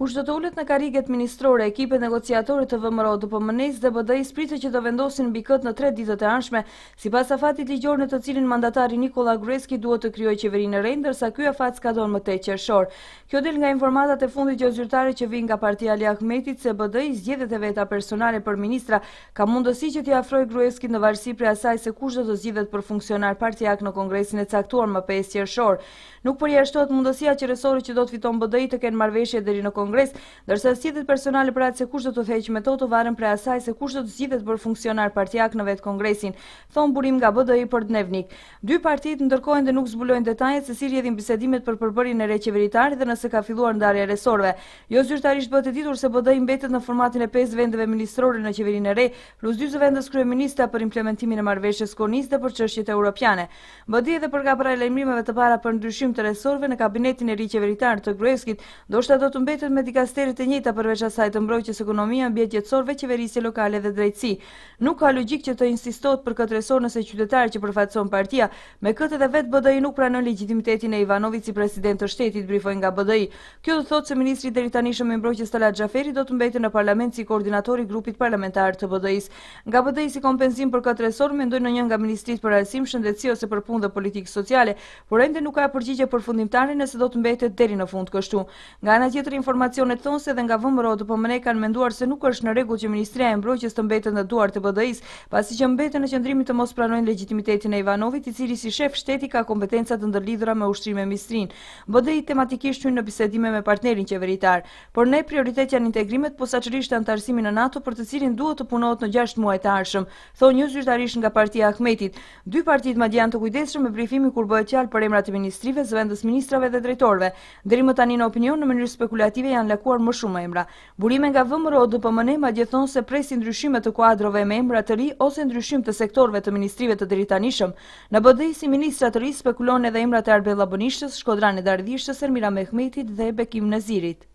Kur do të ullet në kariget ministrore, ekipe negociatorit të vëmëro dupë mënejs dhe bëdëj sprite që do vendosin bikët në tre ditët e anshme, si pas afatit ligjor në të cilin mandatari Nikola Greski duhet të kryoj qeverinë rejndër, sa kjo afat s'ka donë më te qërshor. Kjo del nga informatat e fundit që zyrtare që vinë nga partia Ljahmetit se bëdëj zgjedhet e veta personale për ministra, ka mundësi që t'i afroj Greski në varsi pre asaj se kushtë do të zgjedhet për funksionar partijak në kongresin e caktuar më pe e Nuk për mundësia që resori që do të fiton bëdëj të kenë marveshje dheri në kongres, dërsa sjetit personale për atë se kushtë të theqë me toto varen pre asaj se kushtë të sjetit për funksionar partijak në vetë kongresin, thonë burim nga BDI për dnevnik. Dy partijit ndërkojnë dhe nuk zbulojnë detajet se si rjedhin bisedimet për përbërin e re qeveritari dhe nëse ka filluar ndarja resorve. Jo zyrtarisht bëtë ditur se BDI mbetet në formatin e 5 vendeve ministrore në qeverin e re, plus 2 vendës krye minista për implementimin e marveshës konis dhe për qështjet e europiane. BDI edhe për ka pra lejmrimeve të para për ndryshim të resorve në kabinetin e ri qeveritar të Grueskit, do shta do të mbetet me dikasterit e njëta përveç asaj të mbrojtjes ekonomia mbi jetësor veç qeverisje lokale dhe drejtësi. Nuk ka logjik që të insistohet për këtë rresor nëse qytetarët që përfaqëson partia me këtë edhe vet BDI nuk pranon legitimitetin e Ivanovit si president të shtetit, brifoi nga BDI. Kjo do thotë se ministri i deri tanishëm i mbrojtjes Talat Xhaferi do të mbetet në parlament si koordinator i grupit parlamentar të BDI-s. Nga BDI si kompenzim për këtë rresor mendoi në një nga ministrit për arsim shëndetësi ose për punë politikë sociale, por ende nuk ka përgjigje përfundimtare nëse do të mbetet deri në fund kështu. Nga ana tjetër informacione thonë se dhe nga vëmëro të pëmëne po kanë menduar se nuk është në regu që Ministria e Mbrojqës të mbetën dhe duar të bëdëis, pasi që mbetën në qëndrimit të mos pranojnë legitimitetin e Ivanovit, i cili si shef shteti ka kompetenca të ndërlidhra me ushtrime mistrin. Bëdëi tematikisht që në bisedime me partnerin qeveritar, por ne prioritet janë integrimet po saqërisht të antarësimin në NATO për të cilin duhet të punot në gjasht muaj të arshëm, thonë një zyrtarish nga partia Akmetit. Dy partit ma djanë të kujdeshëm e brifimi kur bëhet qalë për emrat e ministrive, zëvendës ministrave dhe drejtorve. Dërimë tani në opinion në mënyrë spekulative janë janë lekuar më shumë emra. Burime nga vëmëro dhe ma gjithon se presi ndryshime të kuadrove me emra të ri ose ndryshim të sektorve të ministrive të dritanishëm. Në bëdhej si ministra të ri spekulon edhe emra të Arbella Bonishtës, Shkodrane Dardishtës, Ermira Mehmetit dhe Bekim Nazirit.